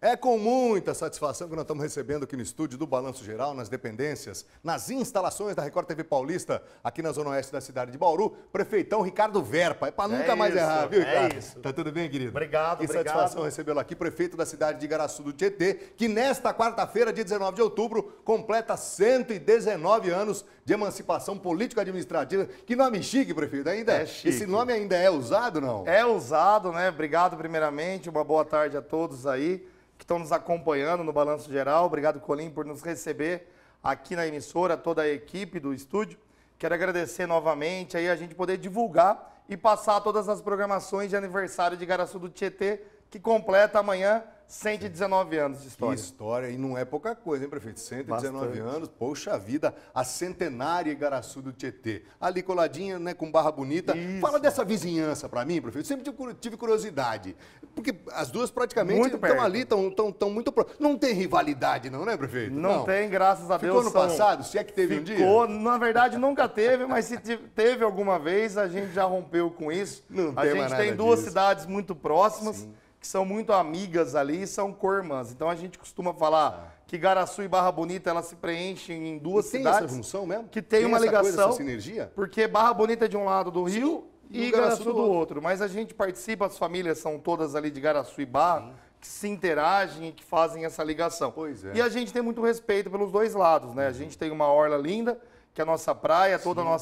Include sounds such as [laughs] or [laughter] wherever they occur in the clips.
É com muita satisfação que nós estamos recebendo aqui no estúdio do Balanço Geral, nas dependências, nas instalações da Record TV Paulista, aqui na Zona Oeste da cidade de Bauru, prefeitão Ricardo Verpa. É para é nunca é mais isso, errar, viu, Ricardo? É isso. Tá tudo bem, querido? Obrigado, que obrigado. Que satisfação recebê-lo aqui, prefeito da cidade de Igaraçu do Tietê, que nesta quarta-feira, dia 19 de outubro, completa 119 anos de emancipação político-administrativa. Que nome chique, prefeito, ainda? É chique. Esse nome ainda é usado, não? É usado, né? Obrigado, primeiramente. Uma boa tarde a todos aí que estão nos acompanhando no Balanço Geral. Obrigado, Colim, por nos receber aqui na emissora, toda a equipe do estúdio. Quero agradecer novamente aí a gente poder divulgar e passar todas as programações de aniversário de Garaçu do Tietê, que completa amanhã 119 Sim. anos de história. Que história, e não é pouca coisa, hein, prefeito? 119 Bastante. anos, poxa vida, a centenária Igaraçu do Tietê. Ali coladinha, né, com barra bonita. Isso. Fala dessa vizinhança para mim, prefeito. Sempre tive curiosidade, porque as duas praticamente estão ali, estão tão, tão muito próximas Não tem rivalidade não, né, prefeito? Não, não. tem, graças a Ficou Deus. Ficou no são... passado? Se é que teve Ficou, um dia? na verdade nunca teve, mas se teve alguma vez, a gente já rompeu com isso. Não a gente tem duas disso. cidades muito próximas. Sim que são muito amigas ali e são cormãs. Então a gente costuma falar tá. que Garaçu e Barra Bonita elas se preenchem em duas tem cidades. Tem essa junção mesmo? Que tem, tem uma ligação. Coisa, essa sinergia? Porque Barra Bonita é de um lado do rio e, e Garaçu, do, do outro. outro. Mas a gente participa, as famílias são todas ali de Garaçu e Barra. Sim. Que se interagem e que fazem essa ligação. Pois é. E a gente tem muito respeito pelos dois lados, né? Uhum. A gente tem uma orla linda, que é a nossa praia, todo o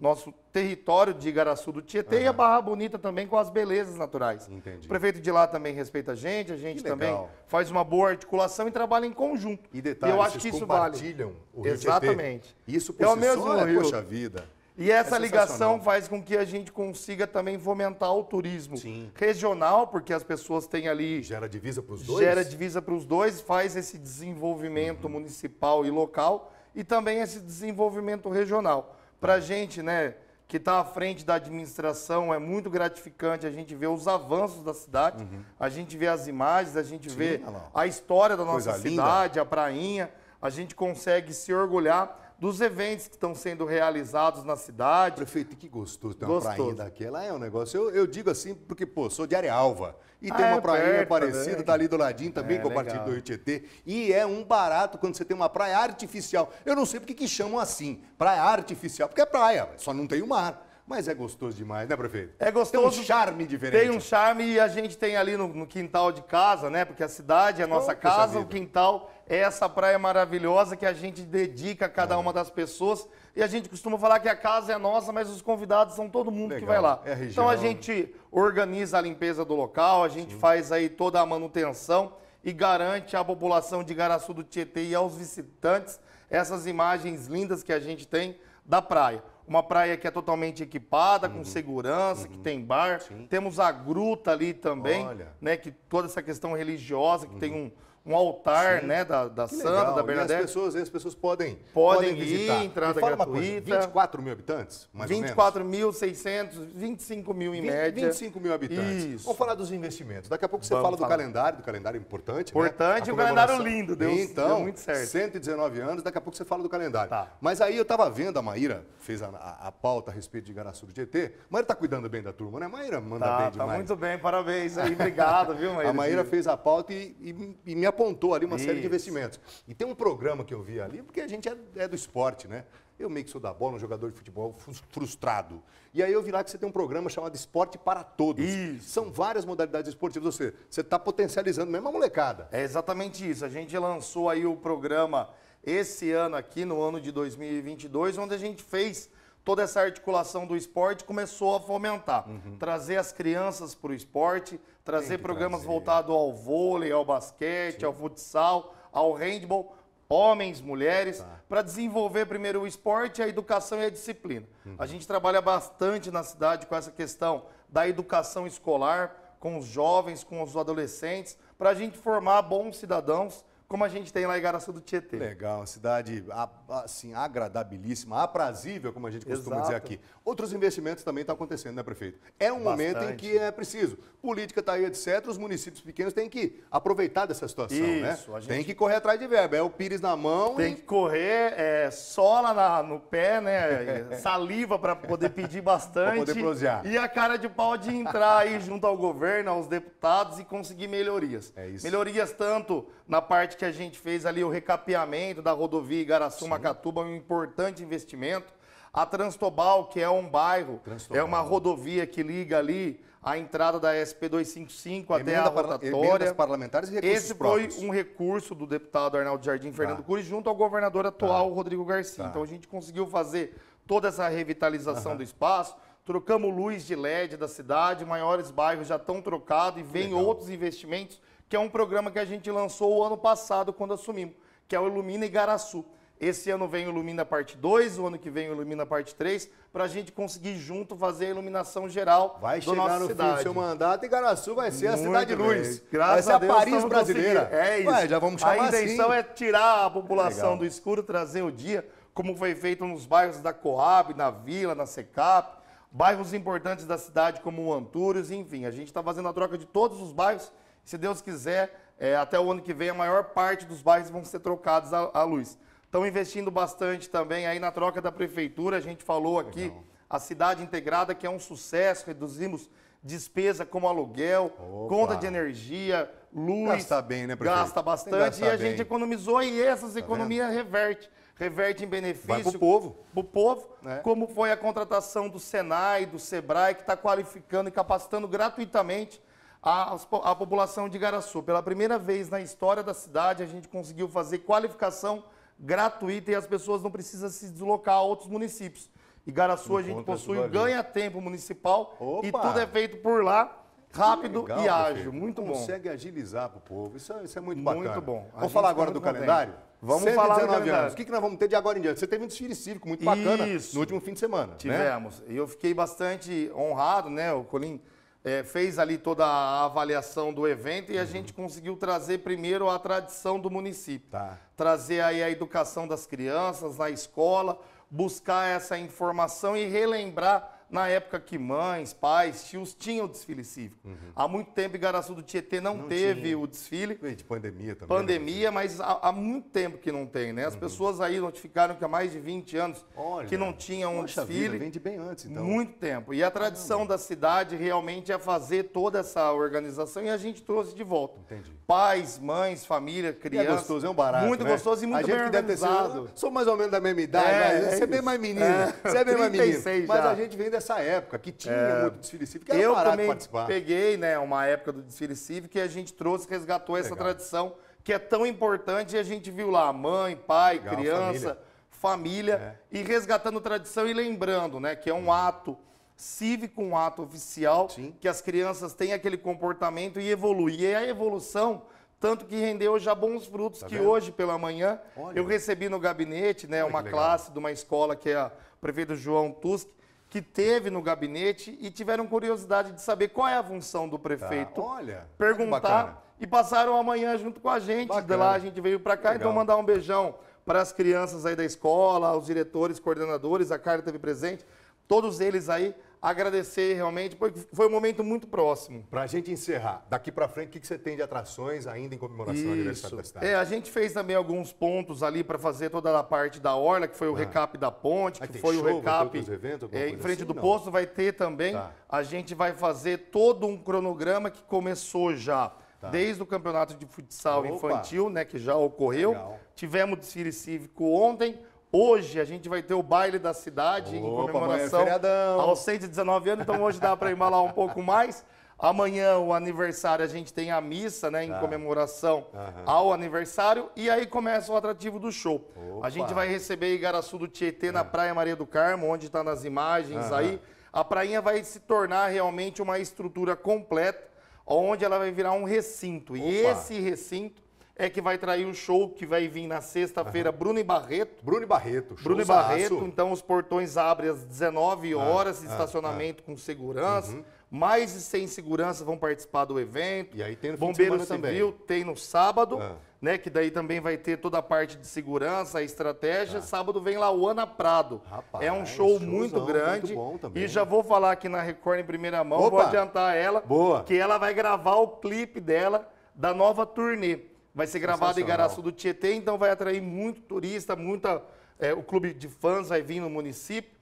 nosso território de Igaraçu do Tietê uhum. e a Barra Bonita também com as belezas naturais. Entendi. O prefeito de lá também respeita a gente, a gente também faz uma boa articulação e trabalha em conjunto. E detalhe, e eu acho que isso compartilham vale. o Rio Exatamente. Tietê. Isso por é o mesmo só é, Rio. poxa vida. E essa é ligação faz com que a gente consiga também fomentar o turismo Sim. regional, porque as pessoas têm ali. Gera divisa para os dois? Gera divisa para os dois, faz esse desenvolvimento uhum. municipal e local e também esse desenvolvimento regional. Para a gente, né, que está à frente da administração, é muito gratificante a gente ver os avanços da cidade, uhum. a gente vê as imagens, a gente Sim, vê a história da nossa cidade, linda. a prainha, a gente consegue se orgulhar dos eventos que estão sendo realizados na cidade. Prefeito, que gostoso ter uma praia daquela. É um negócio. Eu, eu, digo assim, porque, pô, sou de Arealva. E ah, tem uma é praia perto, parecida, né? ali do ladinho também, é, compartilho do Rio Tietê. E é um barato quando você tem uma praia artificial. Eu não sei porque que chamam assim, praia artificial, porque é praia, só não tem o mar. Mas é gostoso demais, né, prefeito? É gostoso. Tem um charme diferente. Tem um charme e a gente tem ali no, no quintal de casa, né? Porque a cidade é a nossa oh, casa, o quintal é essa praia maravilhosa que a gente dedica a cada uma das pessoas. E a gente costuma falar que a casa é nossa, mas os convidados são todo mundo Legal. que vai lá. É a região. Então a gente organiza a limpeza do local, a gente Sim. faz aí toda a manutenção e garante à população de Garaçu do Tietê e aos visitantes essas imagens lindas que a gente tem da praia uma praia que é totalmente equipada, uhum. com segurança, uhum. que tem bar. Sim. Temos a gruta ali também, Olha. né? Que toda essa questão religiosa, que uhum. tem um um altar Sim. né, da, da Santa, legal. da Bernadette. E as pessoas, as pessoas podem, podem, podem visitar. ir, entrada fala gratuita. Coisa, 24 mil habitantes, mais 24 ou menos? 24.600, 25 mil em 20, média. 25 mil habitantes. Isso. Vamos falar dos investimentos. Daqui a pouco você Vamos fala falar. do calendário, do calendário importante. Né? Importante, né? o calendário lindo, deu, então, deu muito certo. 119 anos, daqui a pouco você fala do calendário. Tá. Mas aí eu estava vendo, a Maíra fez a, a, a, pauta a respeito de Garaçuru do GT Maíra está cuidando bem da turma, né? Maíra manda tá, bem tá demais. Tá muito bem, parabéns aí, obrigado, viu, Maíra? A Maíra fez a pauta e, e, e me apoiou apontou ali uma Isso. série de investimentos. E tem um programa que eu vi ali, porque a gente é, é do esporte, né? Eu meio que sou da bola, um jogador de futebol frustrado. E aí eu vi lá que você tem um programa chamado Esporte para Todos. Isso. São várias modalidades esportivas, você está potencializando mesmo a molecada. É exatamente isso. A gente lançou aí o programa esse ano aqui, no ano de 2022, onde a gente fez toda essa articulação do esporte começou a fomentar. Uhum. Trazer as crianças para o esporte, trazer programas voltados ao vôlei, ao basquete, Sim. ao futsal, ao handball, homens, mulheres, tá. para desenvolver primeiro o esporte, a educação e a disciplina. Uhum. A gente trabalha bastante na cidade com essa questão da educação escolar, com os jovens, com os adolescentes, para a gente formar bons cidadãos como a gente tem lá em Garaçu do Tietê. Legal, cidade assim, agradabilíssima, aprazível, como a gente costuma Exato. dizer aqui. Outros investimentos também estão acontecendo, né, prefeito? É um Bastante. momento em que é preciso. Política está aí, etc. Os municípios pequenos têm que aproveitar dessa situação, né? Isso, né? Gente... Tem que correr atrás de verba. É o pires na mão. Tem e... que correr, é, sola na, no pé, né? [laughs] Saliva para poder pedir bastante. Para poder prosear. E a cara de pau de entrar aí junto ao governo, aos deputados e conseguir melhorias. É isso. Melhorias tanto na parte que a gente fez ali, o recapeamento da rodovia Igaraçu-Macatuba, um importante investimento. A Transtobal, que é um bairro, é uma rodovia que liga ali a entrada da SP255 até a rotatória. parlamentares e recursos Esse próprios. foi um recurso do deputado Arnaldo Jardim Fernando tá. Cury junto ao governador atual, tá. Rodrigo Garcia. Tá. Então a gente conseguiu fazer toda essa revitalização uhum. do espaço. Trocamos luz de LED da cidade, maiores bairros já estão trocados e vem Legal. outros investimentos que é um programa que a gente lançou o ano passado, quando assumimos, que é o Ilumina Igaraçu. Esse ano vem o Ilumina Parte 2, o ano que vem o Ilumina Parte 3, para a gente conseguir junto fazer a iluminação geral vai da nossa no cidade. Vai chegar no seu mandato e Igaraçu vai ser Muito a cidade bem. luz. Graças vai ser a, a Paris brasileira. É isso. Ué, já vamos chamar a intenção assim. é tirar a população é do escuro, trazer o dia, como foi feito nos bairros da Coab, na Vila, na Secap, bairros importantes da cidade como o Antúrios, enfim. A gente está fazendo a troca de todos os bairros se Deus quiser, é, até o ano que vem, a maior parte dos bairros vão ser trocados à, à luz. Estão investindo bastante também aí na troca da prefeitura. A gente falou aqui, Legal. a cidade integrada, que é um sucesso, reduzimos despesa como aluguel, Opa. conta de energia, luz. Gasta bem, né, prefeito? Gasta bastante e a bem. gente economizou e essas tá economias vendo? reverte. Reverte em benefício. Para o povo. Para o povo, é. como foi a contratação do Senai, do Sebrae, que está qualificando e capacitando gratuitamente a, a população de Garaçu. Pela primeira vez na história da cidade, a gente conseguiu fazer qualificação gratuita e as pessoas não precisam se deslocar a outros municípios. Igaraçu a gente possui um ganha-tempo municipal Opa. e tudo é feito por lá, rápido legal, e ágil. Muito consegue bom. Consegue agilizar para o povo. Isso, é, isso, é muito bacana. Tá muito bom. vamos falar agora do calendário? Vamos falar do calendário. anos. O que, que nós vamos ter de agora em diante? Você teve um desfile cívico muito bacana isso. no último fim de semana. Né? Tivemos. E né? eu fiquei bastante honrado, né? O Colim é, fez ali toda a avaliação do evento e uhum. a gente conseguiu trazer primeiro a tradição do município. Tá. Trazer aí a educação das crianças na escola, buscar essa informação e relembrar na época que mães, pais, tios tinham o desfile cívico. Uhum. Há muito tempo Igaraçu do Tietê não, não teve tinha. o desfile. E de pandemia também. Né? Pandemia, né? mas há, há, muito tempo que não tem, né? As uhum. pessoas aí notificaram que há mais de 20 anos Olha, que não tinham um desfile. Vida, vende bem antes, então. Muito tempo. E a tradição Caramba. da cidade realmente é fazer toda essa organização e a gente trouxe de volta. Entendi. Pais, mães, família, é crianças. é gostoso, é um barato. Muito né? gostoso e muito a gente bem que Deve ter sido, sou mais ou menos da mesma idade, é, mas é você é bem mais menino É. Você é bem mais menino Já. Mas a gente vem dessa época, que tinha é... muito desfile cívico, era eu barato também participar. peguei né, uma época do desfile cívico que a gente trouxe, resgatou Legal. essa tradição que é tão importante e a gente viu lá mãe, pai, Legal, criança, família, família é. e resgatando tradição e lembrando né, que é um hum. ato cívico, um ato oficial, Sim. que as crianças têm aquele comportamento e evoluem. E é a evolução tanto que rendeu já bons frutos, tá que vendo? hoje pela manhã Olha. eu recebi no gabinete né, Olha uma classe de uma escola que é a prefeito João Tusk, que teve no gabinete e tiveram curiosidade de saber qual é a função do tá, prefeito. Tá. Olha, perguntar e passaram amanhã junto com a gente. Bacana. De lá a gente veio para cá, então Legal. então mandar um beijão para as crianças aí da escola, os diretores, coordenadores, a Carla teve presente, todos eles aí agradecer realmente, porque foi um momento muito próximo. Para a gente encerrar, daqui para frente, o que, que você tem de atrações ainda em comemoração Isso. ao aniversário da cidade? É, a gente fez também alguns pontos ali para fazer toda a parte da orla, que foi o ah. recap da ponte, que foi show, o recap eventos, é, em frente assim, do não. posto, vai ter também. Tá. A gente vai fazer todo um cronograma que começou já. Tá. Desde o campeonato de futsal Opa. infantil, né, que já ocorreu. Legal. Tivemos desfile cívico ontem, Hoje a gente vai ter o baile da cidade Opa, em é comemoração é aos 119 anos, então hoje dá para embalar um pouco mais. Amanhã, o aniversário, a gente tem a missa, né? Em tá. comemoração uhum. ao aniversário. E aí começa o atrativo do show. Opa. A gente vai receber Igaraçu do Tietê é. na Praia Maria do Carmo, onde está nas imagens uhum. aí. A prainha vai se tornar realmente uma estrutura completa, onde ela vai virar um recinto. Opa. E esse recinto é que vai trair o show que vai vir na sexta-feira, uhum. Bruno e Barreto. Bruno e Barreto, show Bruno e Barreto, então os portões abrem às 19 ah, horas, ah, estacionamento ah, com segurança. Uhum. Mais de 100 seguranças vão participar do evento. E aí tem no Bombeiro Civil tem no sábado, ah. né? Que daí também vai ter toda a parte de segurança, a estratégia. Ah. Sábado vem lá o Ana Prado. Rapaz, é um show showzão, muito grande. Muito e já vou falar aqui na Record em primeira mão, Opa! vou adiantar ela. Boa. Que ela vai gravar o clipe dela da nova turnê. Vai ser gravado em Garaçu do Tietê, então vai atrair muito turista, muita, é, o clube de fãs vai vir no município.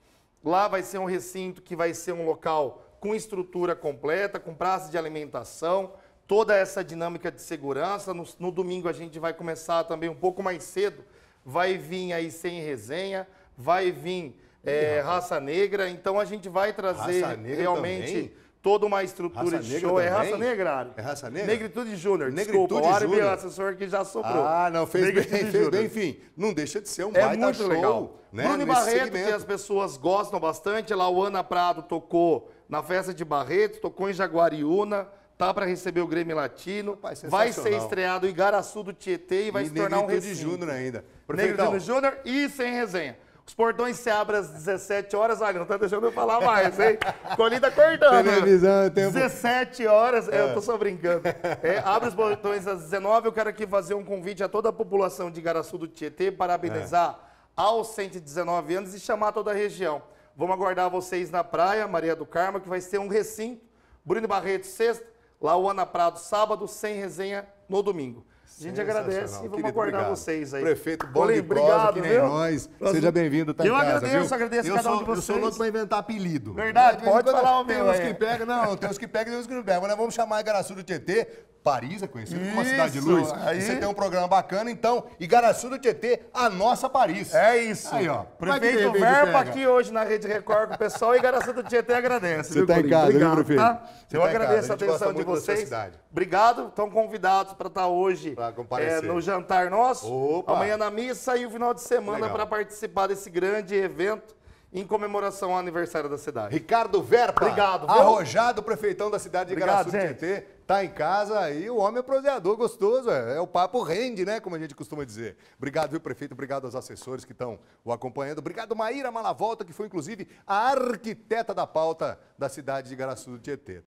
Lá vai ser um recinto que vai ser um local com estrutura completa, com praça de alimentação, toda essa dinâmica de segurança. No, no domingo a gente vai começar também um pouco mais cedo. Vai vir aí sem resenha, vai vir é, raça negra. Então a gente vai trazer realmente. Também? toda uma estrutura raça de show. Também? É raça negra, É raça negra? Negritude Júnior. Negritude Desculpa, o assessor que já sobrou. Ah, não, fez Negritude bem, fez bem, enfim. Não deixa de ser um é baita muito show. Legal. Né? Bruno Nesse Barreto, segmento. que as pessoas gostam bastante, Lá o Ana Prado tocou na festa de Barreto, tocou em Jaguariúna, tá para receber o Grêmio Latino, Rapaz, vai ser estreado em Igaraçu do Tietê e vai e se tornar um recinto. Júnior ainda. Negritude Júnior e sem resenha. Os portões se abrem às 17 horas. Ah, não tá deixando eu falar mais, hein? Colina tá cortando. Televisão, tempo. 17 horas. É. Eu tô é. só brincando. É, abre os portões às 19. Eu quero aqui fazer um convite a toda a população de Garaçu do Tietê, parabenizar é. aos 119 anos e chamar toda a região. Vamos aguardar vocês na praia, Maria do Carmo, que vai ser um recinto. Bruno Barreto, sexta. Lauana Prado, sábado. Sem resenha no domingo. A gente agradece e vamos Querido, aguardar obrigado. vocês aí. Prefeito, bom Olhem, de prosa, obrigado, que nem viu? nós. Seja bem-vindo, tá Eu em casa, agradeço, viu? agradeço eu cada sou, um de vocês. Eu sou louco pra inventar apelido. Verdade, pode falar o meu. Tem uns que pegam, não, tem uns que pegam e tem uns que não pegam. Mas nós vamos chamar a Igaraçu do Tietê Paris é conhecido como uma cidade de luz. Aí... Você tem um programa bacana, então, Igaraçu do Tietê, a nossa Paris. É isso. Aí, ó. Prefeito Verpa aqui hoje na Rede Record com o pessoal e Igaraçu do Tietê agradece. Você está em casa, Obrigado, viu, prefeito? Tá? Eu tá agradeço a, a atenção de vocês. Obrigado. Estão convidados para estar tá hoje é, no jantar nosso. Opa. Amanhã na missa e o final de semana para participar desse grande evento em comemoração ao aniversário da cidade. Ricardo Verpa. Obrigado. Viu? Arrojado prefeitão da cidade de Obrigado, do Tietê. Tá em casa e o homem é proseador gostoso, é, é o papo rende, né? Como a gente costuma dizer. Obrigado, viu, prefeito? Obrigado aos assessores que estão o acompanhando. Obrigado, Maíra Malavolta, que foi inclusive a arquiteta da pauta da cidade de Garaçu do Tietê.